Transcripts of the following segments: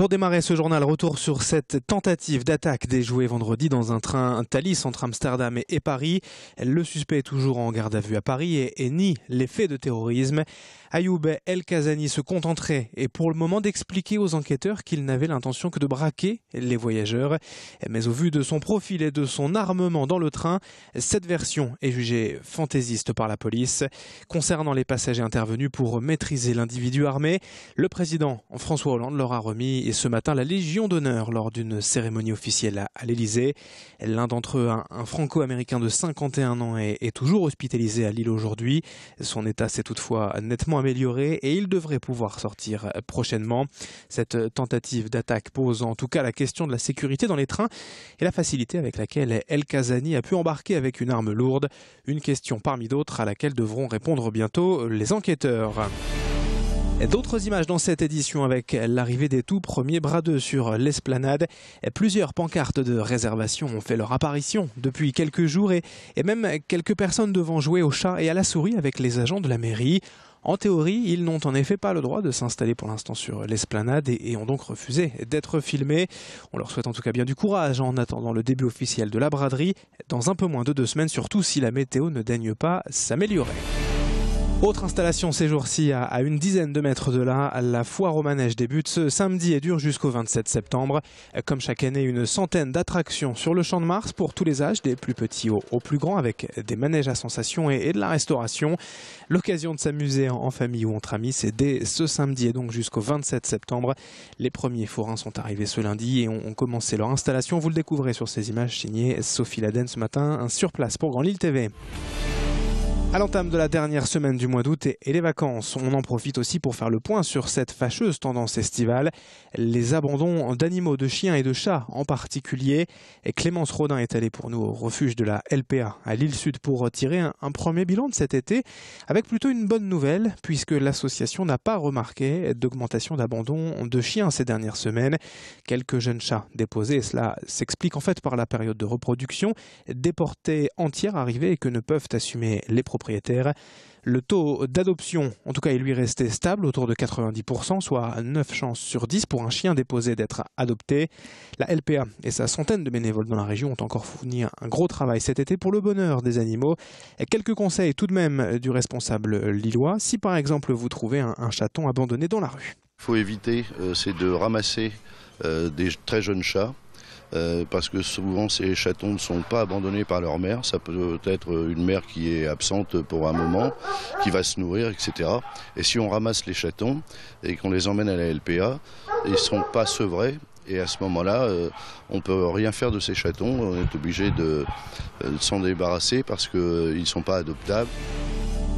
Pour démarrer ce journal, retour sur cette tentative d'attaque déjouée vendredi dans un train Thalys entre Amsterdam et Paris. Le suspect est toujours en garde à vue à Paris et, nie les faits de terrorisme. Ayoub El Kazani se contenterait et pour le moment d'expliquer aux enquêteurs qu'il n'avait l'intention que de braquer les voyageurs. Mais au vu de son profil et de son armement dans le train, cette version est jugée fantaisiste par la police. Concernant les passagers intervenus pour maîtriser l'individu armé, le président François Hollande leur a remis ce matin la Légion d'honneur lors d'une cérémonie officielle à l'Élysée. L'un d'entre eux, un, franco-américain de 51 ans, est, toujours hospitalisé à Lille aujourd'hui. Son état s'est toutefois nettement amélioré et il devrait pouvoir sortir prochainement. Cette tentative d'attaque pose en tout cas la question de la sécurité dans les trains et la facilité avec laquelle El Khazani a pu embarquer avec une arme lourde. Une question parmi d'autres à laquelle devront répondre bientôt les enquêteurs. D'autres images dans cette édition avec l'arrivée des tout premiers bradeux sur l'esplanade. Plusieurs pancartes de réservation ont fait leur apparition depuis quelques jours et, et même quelques personnes devant jouer au chat et à la souris avec les agents de la mairie. En théorie, ils n'ont en effet pas le droit de s'installer pour l'instant sur l'esplanade et, ont donc refusé d'être filmés. On leur souhaite en tout cas bien du courage en attendant le début officiel de la braderie dans un peu moins de deux semaines, surtout si la météo ne daigne pas s'améliorer. Autre installation ces jours-ci à, une dizaine de mètres de là, la foire au manège débute ce samedi et dure jusqu'au 27 septembre. Comme chaque année, une centaine d'attractions sur le champ de Mars pour tous les âges, des plus petits aux, plus grands, avec des manèges à sensation et, de la restauration. L'occasion de s'amuser en, famille ou entre amis, c'est dès ce samedi et donc jusqu'au 27 septembre. Les premiers forains sont arrivés ce lundi et ont, commencé leur installation. Vous le découvrez sur ces images signées Sophie Laden ce matin, sur place pour Grand Lille TV. À l'entame de la dernière semaine du mois d'août et les vacances, on en profite aussi pour faire le point sur cette fâcheuse tendance estivale, les abandons d'animaux, de chiens et de chats en particulier. Et Clémence Rodin est allée pour nous au refuge de la LPA à l'île Sud pour tirer un, premier bilan de cet été, avec plutôt une bonne nouvelle, puisque l'association n'a pas remarqué d'augmentation d'abandon de chiens ces dernières semaines. Quelques jeunes chats déposés, cela s'explique en fait par la période de reproduction, déportés entières arrivés et que ne peuvent assumer les propriétaires le taux d'adoption, en tout cas, est lui resté stable autour de 90%, soit 9 chances sur 10 pour un chien déposé d'être adopté. La LPA et sa centaine de bénévoles dans la région ont encore fourni un gros travail cet été pour le bonheur des animaux. Et quelques conseils tout de même du responsable lillois, si par exemple vous trouvez un, chaton abandonné dans la rue. Il faut éviter, euh, c'est de ramasser euh, des très jeunes chats euh, parce que souvent ces chatons ne sont pas abandonnés par leur mère. Ça peut être une mère qui est absente pour un moment, qui va se nourrir, etc. Et si on ramasse les chatons et qu'on les emmène à la LPA, ils ne sont pas sevrés. Et à ce moment-là, euh, on ne peut rien faire de ces chatons. On est obligé de, euh, de s'en débarrasser parce qu'ils ne sont pas adoptables.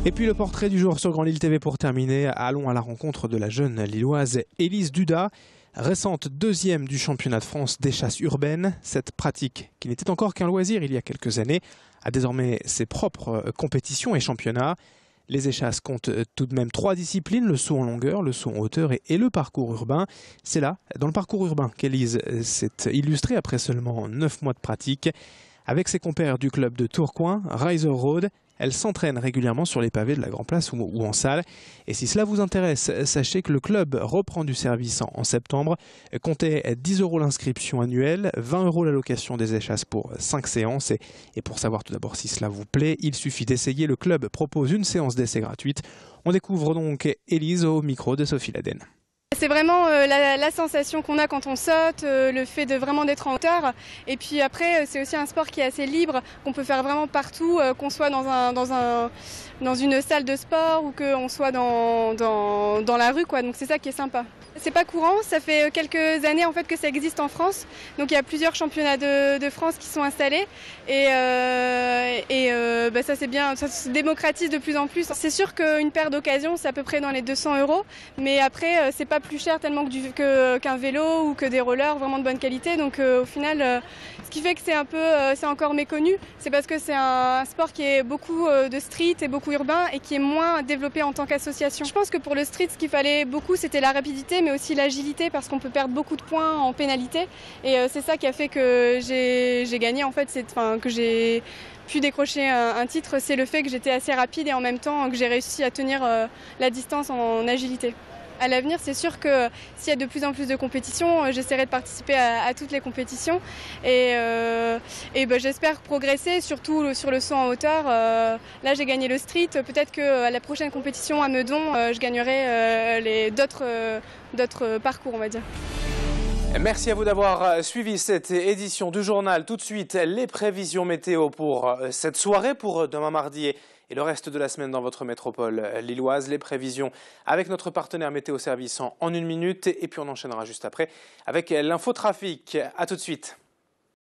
Et puis le portrait du jour sur Grand Lille TV pour terminer. Allons à la rencontre de la jeune lilloise Élise Duda. Récente deuxième du championnat de France des chasses urbaines, cette pratique, qui n'était encore qu'un loisir il y a quelques années, a désormais ses propres euh, compétitions et championnats. Les échasses comptent euh, tout de même trois disciplines, le saut en longueur, le saut en hauteur et, le parcours urbain. C'est là, dans le parcours urbain, qu'Élise euh, s'est illustrée après seulement neuf mois de pratique. Avec ses compères du club de Tourcoing, Riser Road, elle s'entraîne régulièrement sur les pavés de la Grand Place ou, en salle. Et si cela vous intéresse, sachez que le club reprend du service en, septembre. Comptez 10 euros l'inscription annuelle, 20 euros la des échasses pour 5 séances. Et, pour savoir tout d'abord si cela vous plaît, il suffit d'essayer. Le club propose une séance d'essai gratuite. On découvre donc Elise au micro de Sophie Laden c'est vraiment euh, la, sensation qu'on a quand on saute, euh, le fait de vraiment d'être en hauteur. Et puis après, euh, c'est aussi un sport qui est assez libre, qu'on peut faire vraiment partout, qu'on soit dans, un, dans, une salle de sport ou qu'on soit dans, dans, la rue. Quoi. Donc c'est ça qui est sympa. C'est pas courant, ça fait quelques années en fait que ça existe en France. Donc il y a plusieurs championnats de, France qui sont installés et, bah, ça c'est bien, ça se démocratise de plus en plus. C'est sûr qu'une paire d'occasions c'est à peu près dans les 200 euros, mais après c'est pas plus plus cher tellement qu'un que, vélo ou que des rollers vraiment de bonne qualité. Donc euh, au final, euh, ce qui fait que c'est un peu, euh, c'est encore méconnu, c'est parce que c'est un sport qui est beaucoup de street et beaucoup urbain et qui est moins développé en tant qu'association. Je pense que pour le street, ce qu'il fallait beaucoup, c'était la rapidité, mais aussi l'agilité parce qu'on peut perdre beaucoup de points en pénalité. Et c'est ça qui a fait que j'ai gagné en fait, enfin que j'ai pu décrocher un, titre, c'est le fait que j'étais assez rapide et en même temps que j'ai réussi à tenir la distance en agilité. À l'avenir, c'est sûr que s'il y a de plus en plus de compétitions, euh, j'essaierai de participer à, toutes les compétitions. Et, euh, ben, j'espère progresser, surtout sur le son en hauteur. Euh, là, j'ai gagné le street. Peut-être à la prochaine compétition à Meudon, je gagnerai d'autres parcours, on va dire. Merci à vous d'avoir euh, suivi cette édition du journal. Tout de suite, les prévisions météo pour euh, cette soirée, pour euh, demain mardi et le reste de la semaine dans votre métropole lilloise. Les prévisions avec notre partenaire Météo Service en une minute et puis on enchaînera juste après avec l'infotrafic. À tout de suite.